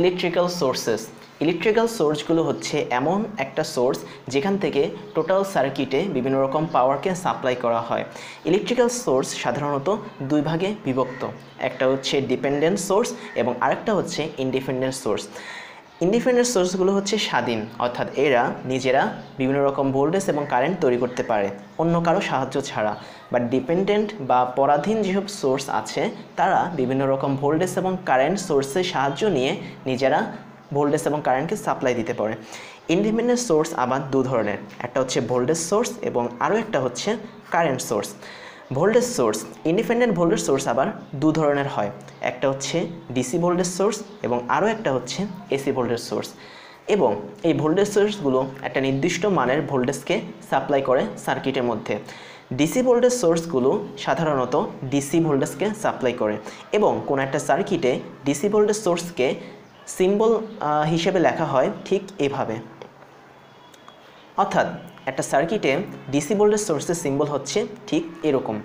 electrical sources electrical সোর্সগুলো হচ্ছে এমন একটা সোর্স যেখান থেকে টোটাল সার্কিটে বিভিন্ন রকম পাওয়ারকে সাপ্লাই করা হয় ইলেকট্রিক্যাল সোর্স সাধারণত দুই ভাগে বিভক্ত একটা হচ্ছে ডিপেন্ডেন্ট সোর্স এবং আরেকটা হচ্ছে ইনডিপেন্ডেন্ট সোর্স ইন্ডিপেন্ডেন্ট সোর্সগুলো হচ্ছে স্বাধীন অর্থাৎ এরা নিজেরা বিভিন্ন রকম ভোল্টেজ এবং কারেন্ট তৈরি করতে পারে অন্য কারো সাহায্য ছাড়া বা ডিপেন্ডেন্ট বা পরাধীন যেসব সোর্স আছে তারা বিভিন্ন রকম ভোল্টেজ এবং কারেন্ট সোর্সের সাহায্য নিয়ে নিজেরা ভোল্টেজ এবং কারেন্টকে সাপ্লাই দিতে পারে ইন্ডিপেন্ডেন্ট সোর্স আবার দু ধরনের একটা হচ্ছে ভোল্টেজ সোর্স এবং আরও একটা হচ্ছে current source voltage source independent voltage source আবার দু ধরনের হয় একটা হচ্ছে ডিসি ভোল্টেজ সোর্স এবং আরও একটা হচ্ছে এসি ভোল্টেজ সোর্স এবং এই ভোল্টেজ সোর্সগুলো একটা নির্দিষ্ট মানের ভোল্টেজকে সাপ্লাই করে সার্কিটের মধ্যে ডিসি ভোল্টেজ সোর্সগুলো সাধারণত ডিসি ভোল্টেজকে সাপ্লাই করে এবং কোনো একটা সার্কিটে ডিসি ভোল্টেজ সোর্সকে সিম্বল হিসেবে লেখা হয় ঠিক এভাবে অর্থাৎ একটা সার্কিটে ডিসি ভোল্টেজ সোর্সের সিম্বল হচ্ছে ঠিক এরকম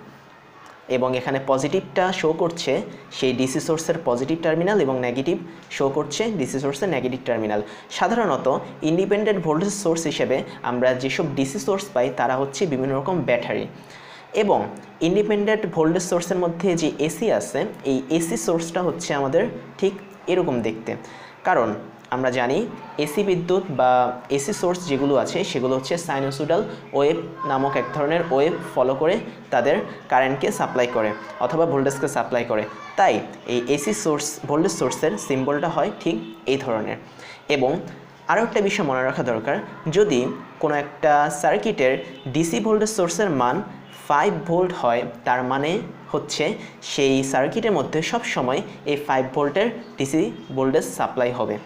এবং এখানে পজিটিভটা শো করছে সেই ডিসি সোর্সের পজিটিভ টার্মিনাল এবং নেগেটিভ শো করছে ডিসি সোর্সের নেগেটিভ টার্মিনাল সাধারণত ইন্ডিপেন্ডেন্ট ভোল্টেজ সোর্স হিসেবে আমরা যেসব ডিসি সোর্স পাই তারা হচ্ছে বিভিন্ন রকম ব্যাটারি এবং ইন্ডিপেন্ডেন্ট ভোল্টেজ সোর্সের মধ্যে যে এসি আছে এই এসি সোর্সটা হচ্ছে আমাদের ঠিক এরকম দেখতে কারণ আমরা জানি এসি বিদ্যুৎ বা এসি সোর্স যেগুলো আছে সেগুলো হচ্ছে সাইনোসুডাল ওয়েভ নামক এক ধরনের ওয়েব ফলো করে তাদের কারেন্টকে সাপ্লাই করে অথবা ভোল্টেজকে সাপ্লাই করে তাই এই এসি সোর্স ভোল্টেজ সোর্সের সিম্বলটা হয় ঠিক এই ধরনের এবং আরও একটা বিষয় মনে রাখা দরকার যদি কোনো একটা সার্কিটের ডিসি ভোল্টেজ সোর্সের মান ফাইভ ভোল্ট হয় তার মানে হচ্ছে সেই সার্কিটের মধ্যে সব সময় এই ফাইভ ভোল্টের ডিসি ভোল্টেজ সাপ্লাই হবে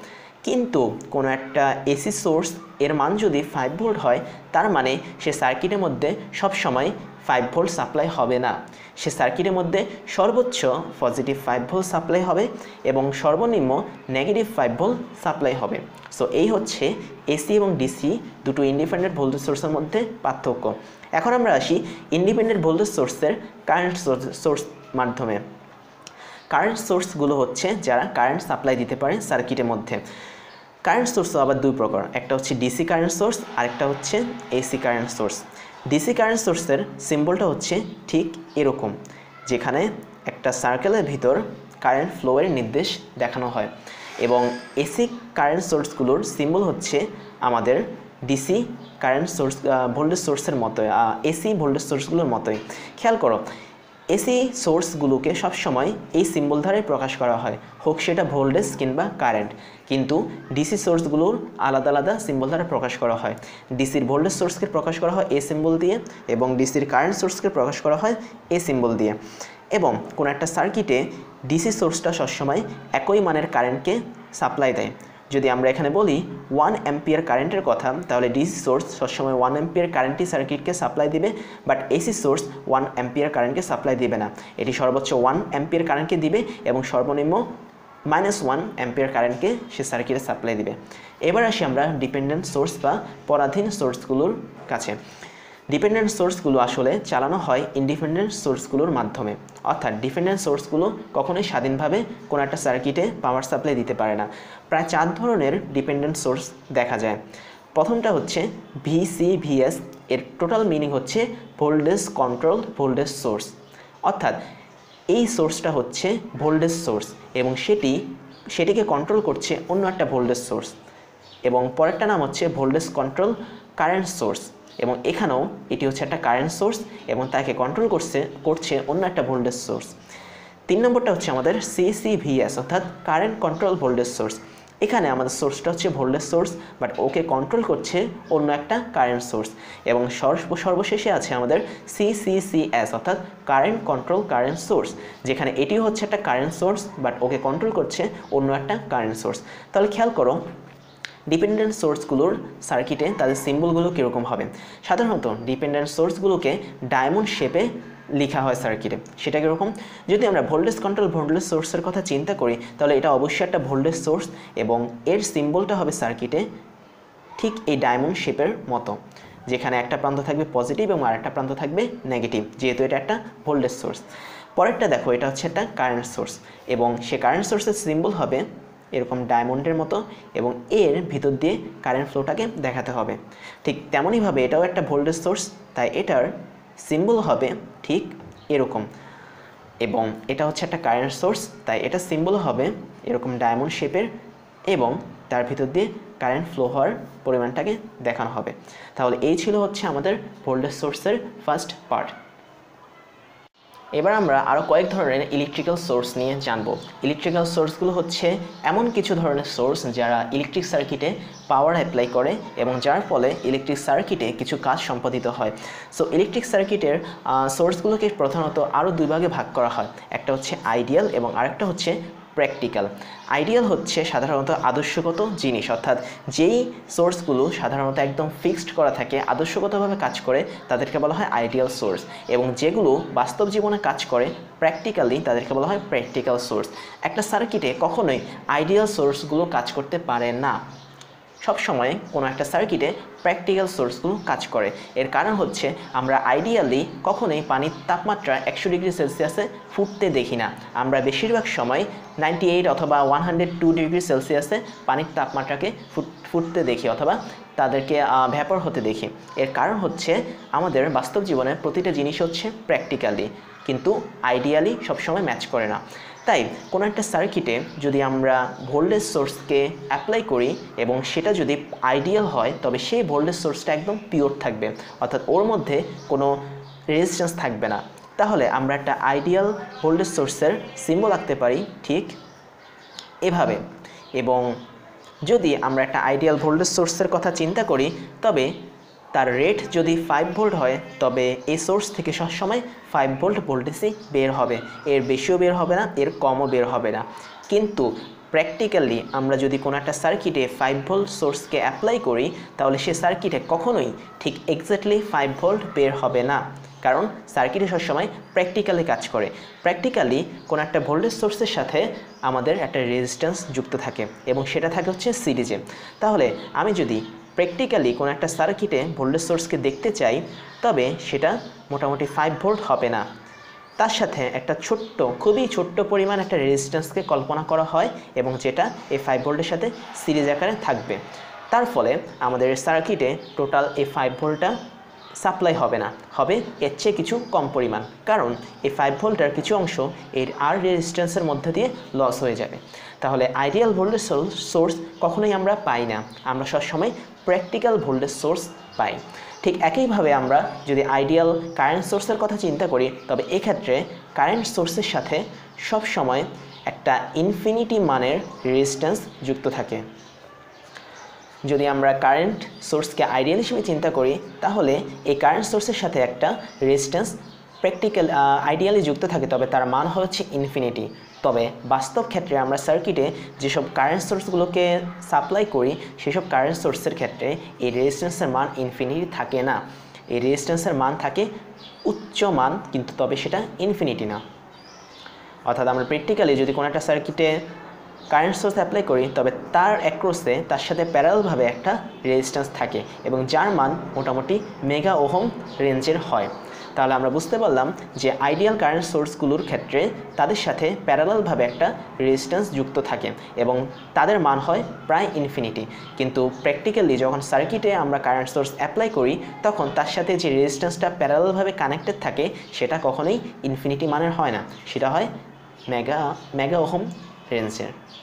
কিন্তু কোনো একটা এসি সোর্স এর মান যদি ফাইভ ভোল্ট হয় তার মানে সে সার্কিটের মধ্যে সব সময় ফাইভ ভোল্ট সাপ্লাই হবে না সে সার্কিটের মধ্যে সর্বোচ্চ পজিটিভ ফাইভ ভোল্ট সাপ্লাই হবে এবং সর্বনিম্ন নেগেটিভ ফাইভ ভোল্ট সাপ্লাই হবে সো এই হচ্ছে এসি এবং ডিসি দুটো ইন্ডিপেন্ডেন্ট ভোল্টেজ সোর্সের মধ্যে পার্থক্য এখন আমরা আসি ইন্ডিপেন্ডেন্ট ভোল্টেজ সোর্সের কারেন্ট সোর্স মাধ্যমে কারেন্ট সোর্সগুলো হচ্ছে যারা কারেন্ট সাপ্লাই দিতে পারে সার্কিটের মধ্যে কারেন্ট সোর্সও আবার দুই প্রকার একটা হচ্ছে ডিসি কারেন্ট সোর্স আরেকটা হচ্ছে AC current source DC current সোর্সের সিম্বলটা হচ্ছে ঠিক এরকম যেখানে একটা সার্কেলের ভিতর কারেন্ট ফ্লোয়ের নির্দেশ দেখানো হয় এবং এসি কারেন্ট সোর্সগুলোর সিম্বল হচ্ছে আমাদের ডিসি কারেন্ট সোর্স ভোল্টেজ সোর্সের মতোই এসি ভোল্টেজ সোর্সগুলোর মতোই খেয়াল করো এসি সোর্সগুলোকে সবসময় এই সিম্বল ধারায় প্রকাশ করা হয় হোক সেটা ভোল্টেজ কিংবা কারেন্ট কিন্তু ডিসি সোর্সগুলোর আলাদা আলাদা সিম্বল ধারায় প্রকাশ করা হয় ডিসির ভোল্টেজ সোর্সকে প্রকাশ করা হয় এ সিম্বল দিয়ে এবং ডিসির কারেন্ট সোর্সকে প্রকাশ করা হয় এ সিম্বল দিয়ে এবং কোনো একটা সার্কিটে ডিসি সোর্সটা সবসময় একই মানের কারেন্টকে সাপ্লাই দেয় যদি আমরা এখানে বলি ওয়ান অ্যাম্পিয়ার কারেন্টের কথা তাহলে ডিসি সোর্স সবসময় ওয়ান অ্যাম্পিয়ার কারেন্টই সার্কিটকে সাপ্লাই দিবে but AC source one ampere কারেন্টকে সাপ্লাই দিবে না এটি সর্বোচ্চ ওয়ান অ্যাম্পিয়ার কারেন্টকে দিবে এবং সর্বনিম্ন মাইনাস ওয়ান অ্যাম্পিয়ার কারেন্টকে সে সার্কিটে সাপ্লাই দিবে এবার আসি আমরা ডিপেন্ডেন্ট সোর্স বা পরাধীন সোর্সগুলোর কাছে ডিপেন্ডেন্ট সোর্সগুলো আসলে চালানো হয় ইন্ডিপেন্ডেন্ট সোর্সগুলোর মাধ্যমে অর্থাৎ ডিপেন্ডেন্ট সোর্সগুলো কখনোই স্বাধীনভাবে কোনো একটা সার্কিটে পাওয়ার সাপ্লাই দিতে পারে না প্রায় চার ধরনের ডিপেন্ডেন্ট সোর্স দেখা যায় প্রথমটা হচ্ছে ভিসিভিএস এর টোটাল মিনিং হচ্ছে ভোল্টেজ কন্ট্রোল ভোল্টেজ সোর্স অর্থাৎ এই সোর্সটা হচ্ছে ভোল্টেজ সোর্স এবং সেটি সেটিকে কন্ট্রোল করছে অন্য একটা ভোল্টেজ সোর্স এবং পরেরটা নাম হচ্ছে ভোল্টেজ কন্ট্রোল কারেন্ট সোর্স এবং এখানেও এটি হচ্ছে একটা কারেন্ট সোর্স এবং তাকে কন্ট্রোল করছে করছে অন্য একটা ভোল্টেজ সোর্স তিন নম্বরটা হচ্ছে আমাদের সিসিভিএস অর্থাৎ কারেন্ট কন্ট্রোল ভোল্টেজ সোর্স এখানে আমাদের সোর্সটা হচ্ছে voltage source but okay control করছে অন্য একটা কারেন্ট সোর্স এবং সর্বশেষে আছে আমাদের সিসিসিএস অর্থাৎ কারেন্ট কন্ট্রোল কারেন্ট সোর্স যেখানে এটিও হচ্ছে একটা current source but okay control করছে অন্য একটা কারেন্ট সোর্স তাহলে খেয়াল করো ডিপেন্ডেন্ট সোর্সগুলোর সার্কিটে তাদের সিম্বলগুলো কীরকম হবে সাধারণত ডিপেন্ডেন্ট সোর্সগুলোকে ডায়মন্ড শেপে লেখা হয় সার্কিটে সেটা কীরকম যদি আমরা ভোল্টেজ কন্ট্রোল ভোল্টেজ সোর্সের কথা চিন্তা করি তাহলে এটা অবশ্যই একটা ভোল্টেজ সোর্স এবং এর সিম্বলটা হবে সার্কিটে ঠিক এই ডায়মন্ড শেপের মতো যেখানে একটা প্রান্ত থাকবে পজিটিভ এবং আরেকটা প্রান্ত থাকবে নেগেটিভ যেহেতু এটা একটা ভোল্টেজ সোর্স পরেরটা দেখো এটা হচ্ছে একটা কারেন্ট সোর্স এবং সে কারেন্ট সোর্সের সিম্বল হবে এরকম ডায়মন্ডের মতো এবং এর ভিতর দিয়ে কারেন্ট ফ্লোটাকে দেখাতে হবে ঠিক তেমনইভাবে এটাও একটা ভোল্টেজ সোর্স তাই এটার সিম্বল হবে ঠিক এরকম এবং এটা হচ্ছে একটা কারেন্ট সোর্স তাই এটা সিম্বল হবে এরকম ডায়মন্ড শেপের এবং তার ভিতর দিয়ে কারেন্ট ফ্লো হওয়ার পরিমাণটাকে দেখানো হবে তাহলে এই ছিল হচ্ছে আমাদের ভোল্টেজ সোর্সের ফার্স্ট পার্ট এবার আমরা আরও কয়েক ধরনের ইলেকট্রিক্যাল সোর্স নিয়ে জানব ইলেকট্রিক্যাল সোর্সগুলো হচ্ছে এমন কিছু ধরনের সোর্স যারা ইলেকট্রিক সার্কিটে পাওয়ার অ্যাপ্লাই করে এবং যার ফলে ইলেকট্রিক সার্কিটে কিছু কাজ সম্পাদিত হয় সো ইলেকট্রিক সার্কিটের সোর্সগুলোকে প্রধানত আরও দুই ভাগে ভাগ করা হয় একটা হচ্ছে আইডিয়াল এবং আরেকটা হচ্ছে প্র্যাকটিক্যাল আইডিয়াল হচ্ছে সাধারণত আদর্শগত জিনিস অর্থাৎ যেই সোর্সগুলো সাধারণত একদম ফিক্সড করা থাকে আদর্শগতভাবে কাজ করে তাদেরকে বলা হয় আইডিয়াল সোর্স এবং যেগুলো বাস্তব জীবনে কাজ করে প্র্যাকটিক্যালি তাদেরকে বলা হয় প্র্যাকটিক্যাল সোর্স একটা সার্কিটে কখনোই আইডিয়াল সোর্সগুলো কাজ করতে পারে না সব সময় কোনো একটা সার্কিটে প্র্যাকটিক্যাল সোর্সগুলো কাজ করে এর কারণ হচ্ছে আমরা আইডিয়ালি কখনোই পানির তাপমাত্রা একশো ডিগ্রি সেলসিয়াসে ফুটতে দেখি না আমরা বেশিরভাগ সময় নাইনটি এইট অথবা ওয়ান হান্ড্রেড টু ডিগ্রি সেলসিয়াসে পানির তাপমাত্রাকে ফুটতে দেখি অথবা তাদেরকে ভ্যাপর হতে দেখি এর কারণ হচ্ছে আমাদের বাস্তব জীবনের প্রতিটা জিনিস হচ্ছে প্র্যাকটিক্যালি কিন্তু আইডিয়ালি সবসময় ম্যাচ করে না তাই কোনো একটা সার্কিটে যদি আমরা ভোল্টেজ সোর্সকে অ্যাপ্লাই করি এবং সেটা যদি আইডিয়াল হয় তবে সেই ভোল্টেজ সোর্সটা একদম পিওর থাকবে অর্থাৎ ওর মধ্যে কোনো রেজিস্ট্যান্স থাকবে না তাহলে আমরা একটা আইডিয়াল ভোল্টেজ সোর্সের সিম্বল আঁকতে পারি ঠিক এভাবে এবং যদি আমরা একটা আইডিয়াল ভোল্টেজ সোর্সের কথা চিন্তা করি তবে তার রেট যদি ফাইভ ভোল্ট হয় তবে এই সোর্স থেকে সবসময় ফাইভ ভোল্ট ভোল্টেজই বের হবে এর বেশিও বের হবে না এর কমও বের হবে না কিন্তু প্র্যাকটিক্যালি আমরা যদি কোনো একটা সার্কিটে ফাইভ ভোল্ট সোর্সকে অ্যাপ্লাই করি তাহলে সে সার্কিটে কখনোই ঠিক এক্স্যাক্টলি ফাইভ ভোল্ট বের হবে না কারণ সার্কিটে সবসময় প্র্যাকটিক্যালি কাজ করে প্র্যাকটিক্যালি কোনো একটা ভোল্টেজ সোর্সের সাথে আমাদের একটা রেজিস্ট্যান্স যুক্ত থাকে এবং সেটা থাকে হচ্ছে সিরিজে তাহলে আমি যদি প্র্যাকটিক্যালি কোনো একটা সার্কিটে ভোল্টেজ সোর্সকে দেখতে চাই তবে সেটা মোটামুটি ফাইভ ভোল্ট হবে না তার সাথে একটা ছোট্ট খুবই ছোট্ট পরিমাণ একটা রেজিস্ট্যান্সকে কল্পনা করা হয় এবং যেটা এই ফাইভ ভোল্টের সাথে সিরিজ আকারে থাকবে তার ফলে আমাদের সার্কিটে টোটাল এই ফাইভ ভোল্টটা সাপ্লাই হবে না হবে এর চেয়ে কিছু কম পরিমাণ কারণ এই ফাইভ ভোল্টের কিছু অংশ এর আর রেজিস্ট্যান্সের মধ্যে দিয়ে লস হয়ে যাবে তাহলে আইডিয়াল ভোল্টেজ সোর্স কখনোই আমরা পাই না আমরা সবসময় প্র্যাকটিক্যাল ভোল্টেজ সোর্স পাই ঠিক একইভাবে আমরা যদি আইডিয়াল কারেন্ট সোর্সের কথা চিন্তা করি তবে এক্ষেত্রে কারেন্ট সোর্সের সাথে সব সময় একটা ইনফিনিটি মানের রেজিস্ট্যান্স যুক্ত থাকে যদি আমরা কারেন্ট সোর্সকে আইডিয়াল হিসেবে চিন্তা করি তাহলে এই কারেন্ট সোর্সের সাথে একটা রেজিস্ট্যান্স প্র্যাকটিক্যাল আইডিয়ালি uh, যুক্ত থাকে তবে তার মান হচ্ছে ইনফিনিটি তবে বাস্তব ক্ষেত্রে আমরা সার্কিটে যেসব কারেন্ট সোর্সগুলোকে সাপ্লাই করি সেসব কারেন্ট সোর্সের ক্ষেত্রে এই রেজিস্ট্যান্সের মান ইনফিনিটি থাকে না এই রেজিস্ট্যান্সের মান থাকে উচ্চ মান কিন্তু তবে সেটা ইনফিনিটি না অর্থাৎ আমরা প্র্যাকটিক্যালি যদি কোনো একটা সার্কিটে কারেন্ট সোর্স অ্যাপ্লাই করি তবে তার অ্যাক্রোসে তার সাথে প্যারালভাবে একটা রেজিস্ট্যান্স থাকে এবং যার মান মোটামুটি মেগা ওহম রেঞ্জের হয় তাহলে আমরা বুঝতে পারলাম যে আইডিয়াল কারেন্ট সোর্সগুলোর ক্ষেত্রে তাদের সাথে প্যারালালভাবে একটা রেজিস্ট্যান্স যুক্ত থাকে এবং তাদের মান হয় প্রায় ইনফিনিটি কিন্তু প্র্যাকটিক্যালি যখন সার্কিটে আমরা কারেন্ট সোর্স অ্যাপ্লাই করি তখন তার সাথে যে রেজিস্ট্যান্সটা প্যারালালভাবে কানেক্টেড থাকে সেটা কখনোই ইনফিনিটি মানের হয় না সেটা হয় মেগা মেগা ওহম রেঞ্জের